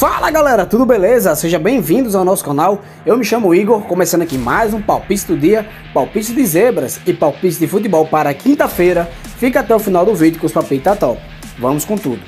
Fala galera, tudo beleza? Sejam bem-vindos ao nosso canal. Eu me chamo Igor, começando aqui mais um palpite do dia, palpite de zebras e palpite de futebol para quinta-feira. Fica até o final do vídeo que os palpites tá top. Vamos com tudo.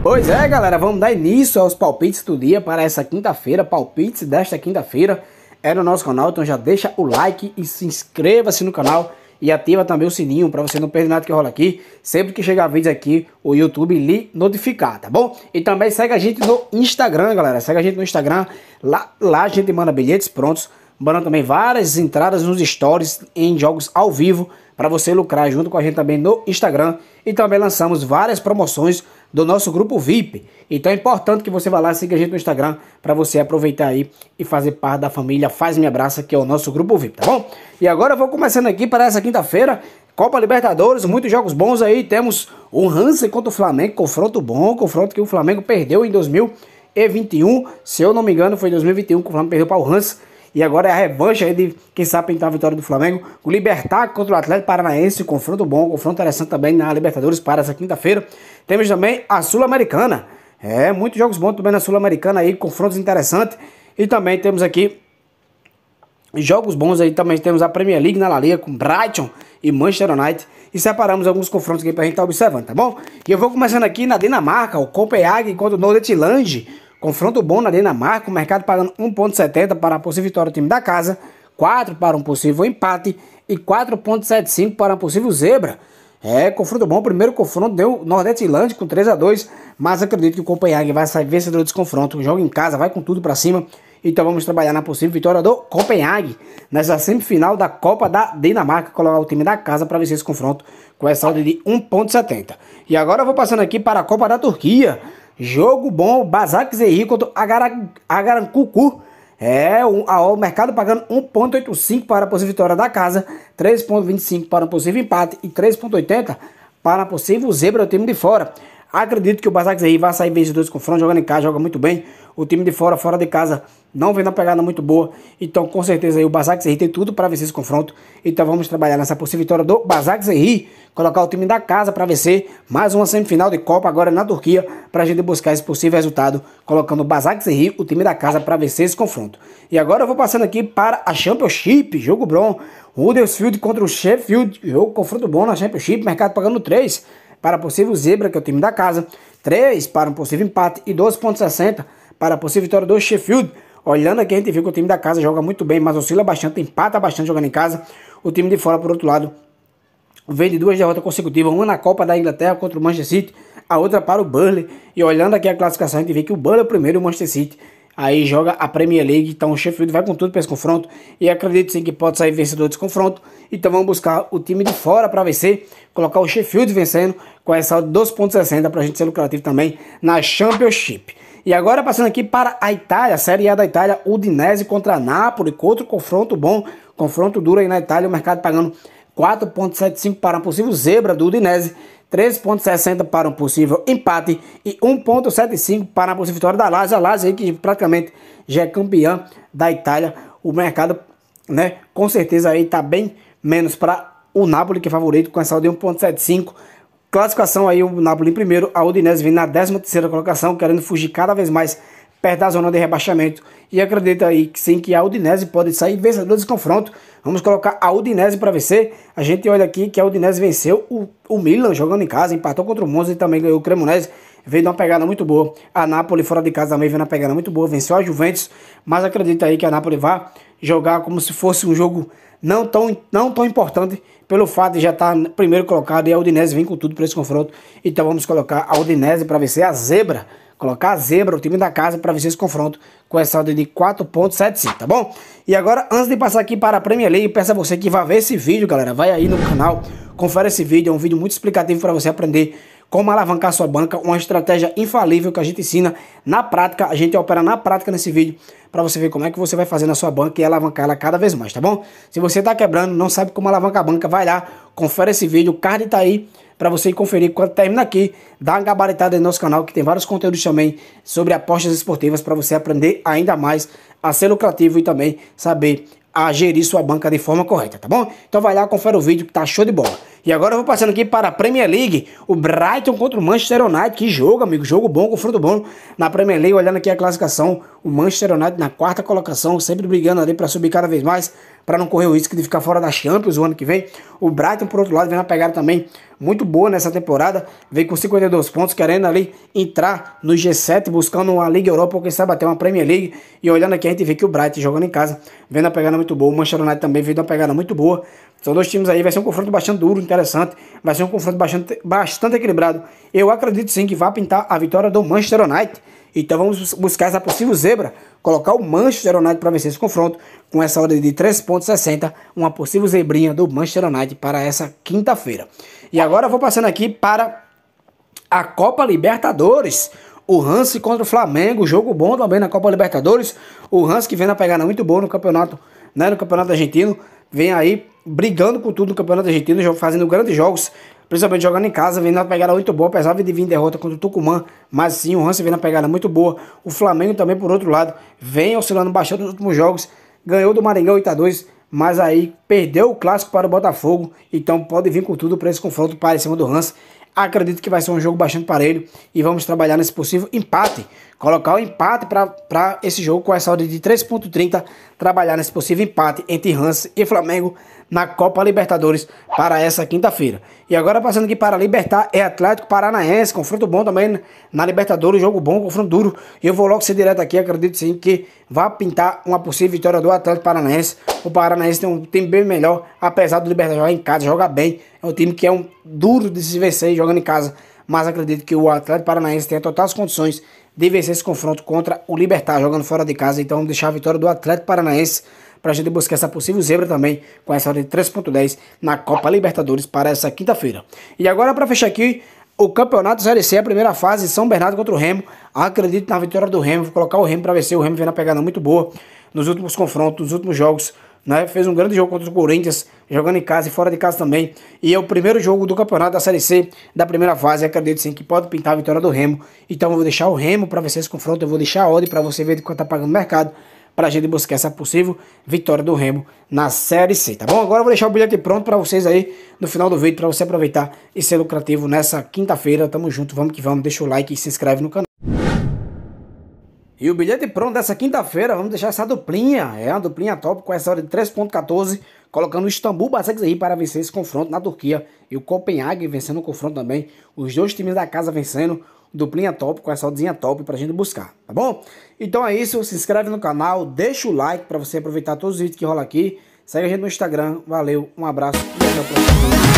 Pois é, galera, vamos dar início aos palpites do dia para essa quinta-feira, palpites desta quinta-feira é no nosso canal, então já deixa o like e se inscreva-se no canal e ativa também o sininho para você não perder nada que rola aqui. Sempre que chegar vídeo aqui, o YouTube lhe notificar, tá bom? E também segue a gente no Instagram, galera. Segue a gente no Instagram. Lá, lá a gente manda bilhetes prontos Bora também várias entradas nos stories em jogos ao vivo para você lucrar junto com a gente também no Instagram. E também lançamos várias promoções do nosso grupo VIP. Então é importante que você vá lá, siga a gente no Instagram para você aproveitar aí e fazer parte da família Faz Me Abraça, que é o nosso grupo VIP, tá bom? E agora eu vou começando aqui para essa quinta-feira. Copa Libertadores, muitos jogos bons aí. Temos o Hansen contra o Flamengo, confronto bom, confronto que o Flamengo perdeu em 2021. Se eu não me engano, foi em 2021 que o Flamengo perdeu para o Hansen. E agora é a revanche aí de, quem sabe, pintar a vitória do Flamengo. O Libertar contra o Atlético Paranaense, confronto bom, confronto interessante também na Libertadores para essa quinta-feira. Temos também a Sul-Americana. É, muitos jogos bons também na Sul-Americana aí, confrontos interessantes. E também temos aqui jogos bons aí, também temos a Premier League na La Liga com Brighton e Manchester United e separamos alguns confrontos aqui pra gente estar tá observando, tá bom? E eu vou começando aqui na Dinamarca, o Copenhague contra o Nordetilândia. Confronto bom na Dinamarca, o mercado pagando 1,70 para a possível vitória do time da casa, 4 para um possível empate e 4,75 para um possível zebra. É, confronto bom. primeiro confronto deu Nordeste Irlande com 3 a 2 mas acredito que o Copenhague vai sair vencedor desse confronto. Joga em casa, vai com tudo para cima. Então vamos trabalhar na possível vitória do Copenhague nessa semifinal da Copa da Dinamarca. Colocar o time da casa para vencer esse confronto com essa ordem de 1,70. E agora eu vou passando aqui para a Copa da Turquia. Jogo bom, Bazak Zerri contra Agarancucu. É, o mercado pagando 1,85 para a possível vitória da casa, 3,25 para um possível empate e 3,80 para a possível zebra do time de fora. Acredito que o Basak Zerri vai sair vencedor desse confronto, jogando em casa, joga muito bem. O time de fora, fora de casa, não vem na pegada muito boa. Então, com certeza, aí, o Basak Zerri tem tudo para vencer esse confronto. Então, vamos trabalhar nessa possível vitória do Basak Zerri. Colocar o time da casa para vencer mais uma semifinal de Copa agora na Turquia. Para a gente buscar esse possível resultado, colocando o Basak Zerri, o time da casa, para vencer esse confronto. E agora eu vou passando aqui para a Championship, jogo bron. Huddersfield contra o Sheffield. Jogo confronto bom na Championship, mercado pagando 3 para possível zebra, que é o time da casa, 3 para um possível empate e 12,60 para a possível vitória do Sheffield. Olhando aqui, a gente viu que o time da casa joga muito bem, mas oscila bastante, empata bastante jogando em casa. O time de fora, por outro lado, vem de duas derrotas consecutivas, uma na Copa da Inglaterra contra o Manchester City, a outra para o Burnley. E olhando aqui a classificação, a gente vê que o Burnley é o primeiro e o Manchester City aí joga a Premier League. Então o Sheffield vai com tudo para esse confronto e acredito sim que pode sair vencedor desse confronto. Então vamos buscar o time de fora para vencer, colocar o Sheffield vencendo com essa 2.60 para a gente ser lucrativo também na Championship. E agora passando aqui para a Itália, Série A da Itália, Udinese contra a Napoli, outro confronto bom, confronto duro aí na Itália, o mercado pagando 4.75 para um possível zebra do Udinese 13,60 para um possível empate e 1,75 para a possível vitória da Lazio. A Lazio aí que praticamente já é campeã da Itália. O mercado, né, com certeza aí tá bem menos para o Napoli, que é favorito com essa de 1,75. Classificação aí, o Napoli em primeiro, a Udinese vem na 13ª colocação, querendo fugir cada vez mais perto da zona de rebaixamento. E acredita aí que sim, que a Udinese pode sair vencedor desse confronto. Vamos colocar a Udinese para vencer. A gente olha aqui que a Udinese venceu o, o Milan jogando em casa, empatou contra o Monza e também ganhou o Cremonese. Vem de uma pegada muito boa. A Napoli fora de casa também vem de uma pegada muito boa. Venceu a Juventus, mas acredita aí que a Napoli vá jogar como se fosse um jogo não tão, não tão importante pelo fato de já estar tá primeiro colocado e a Udinese vem com tudo para esse confronto. Então vamos colocar a Udinese para vencer a Zebra colocar a zebra, o time da casa, para vencer esse confronto com essa odd de 4.75, tá bom? E agora, antes de passar aqui para a Premier League, peço a você que vá ver esse vídeo, galera. Vai aí no canal, confere esse vídeo, é um vídeo muito explicativo para você aprender como alavancar sua banca, uma estratégia infalível que a gente ensina na prática, a gente opera na prática nesse vídeo, para você ver como é que você vai fazer na sua banca e alavancar ela cada vez mais, tá bom? Se você está quebrando, não sabe como alavancar a banca, vai lá, confere esse vídeo, o card está aí para você conferir quando termina aqui, dá uma gabaritada no nosso canal que tem vários conteúdos também sobre apostas esportivas para você aprender ainda mais a ser lucrativo e também saber a gerir sua banca de forma correta, tá bom? Então vai lá, confere o vídeo que tá show de bola. E agora eu vou passando aqui para a Premier League, o Brighton contra o Manchester United, que jogo, amigo, jogo bom, confronto bom na Premier League, olhando aqui a classificação, o Manchester United na quarta colocação, sempre brigando ali para subir cada vez mais, para não correr o risco de ficar fora da Champions o ano que vem. O Brighton, por outro lado, vem uma pegada também muito boa nessa temporada, vem com 52 pontos, querendo ali entrar no G7, buscando uma Liga Europa, ou quem sabe até uma Premier League. E olhando aqui, a gente vê que o Brighton jogando em casa vem uma pegada muito boa. O Manchester United também vem uma pegada muito boa. São dois times aí, vai ser um confronto bastante duro, interessante, vai ser um confronto bastante, bastante equilibrado. Eu acredito sim que vai pintar a vitória do Manchester United. Então vamos buscar essa possível zebra, colocar o Manchester United para vencer esse confronto com essa ordem de 3.60, uma possível zebrinha do Manchester United para essa quinta-feira. E agora eu vou passando aqui para a Copa Libertadores. O Hans contra o Flamengo, jogo bom também na Copa Libertadores. O Hans que vem na pegada muito boa no campeonato, né, no campeonato argentino, vem aí brigando com tudo no campeonato argentino, fazendo grandes jogos principalmente jogando em casa, vendo na pegada muito boa, apesar de vir derrota contra o Tucumã, mas sim, o Hansen vem na pegada muito boa. O Flamengo também, por outro lado, vem oscilando bastante nos últimos jogos, ganhou do Maringá 8 a 2 mas aí perdeu o clássico para o Botafogo, então pode vir com tudo para esse confronto para cima do Hansen. Acredito que vai ser um jogo bastante parelho e vamos trabalhar nesse possível empate colocar o empate para esse jogo com essa odd de 3.30, trabalhar nesse possível empate entre Hans e Flamengo na Copa Libertadores para essa quinta-feira. E agora passando aqui para Libertar, é Atlético Paranaense, confronto bom também na Libertadores, jogo bom, confronto duro. Eu vou logo ser direto aqui, acredito sim que vai pintar uma possível vitória do Atlético Paranaense. O Paranaense tem um time bem melhor, apesar do Libertar jogar em casa, joga bem. É um time que é um duro de se vencer jogando em casa mas acredito que o Atlético Paranaense todas totais condições de vencer esse confronto contra o Libertar, jogando fora de casa. Então vamos deixar a vitória do Atlético Paranaense para a gente buscar essa possível zebra também com essa hora de 3.10 na Copa Libertadores para essa quinta-feira. E agora para fechar aqui o Campeonato Série C, a primeira fase, São Bernardo contra o Remo. Acredito na vitória do Remo, vou colocar o Remo para vencer. O Remo vem na pegada muito boa nos últimos confrontos, nos últimos jogos né? Fez um grande jogo contra o Corinthians, jogando em casa e fora de casa também. E é o primeiro jogo do campeonato da Série C da primeira fase. Acredito sim que pode pintar a vitória do Remo. Então eu vou deixar o Remo para vocês esse confronto. Eu vou deixar a ordem para você ver de quanto tá pagando o mercado para a gente buscar essa possível vitória do Remo na Série C, tá bom? Agora eu vou deixar o bilhete pronto para vocês aí no final do vídeo, para você aproveitar e ser lucrativo nessa quinta-feira. Tamo junto, vamos que vamos. Deixa o like e se inscreve no canal. E o bilhete pronto dessa quinta-feira, vamos deixar essa duplinha, é uma duplinha top com essa hora de 3.14, colocando o Istambul Basaksehir para vencer esse confronto na Turquia e o Copenhague vencendo o confronto também, os dois times da casa vencendo, duplinha top com essa odinha top para a gente buscar, tá bom? Então é isso, se inscreve no canal, deixa o like para você aproveitar todos os vídeos que rola aqui, segue a gente no Instagram, valeu, um abraço e até o próximo.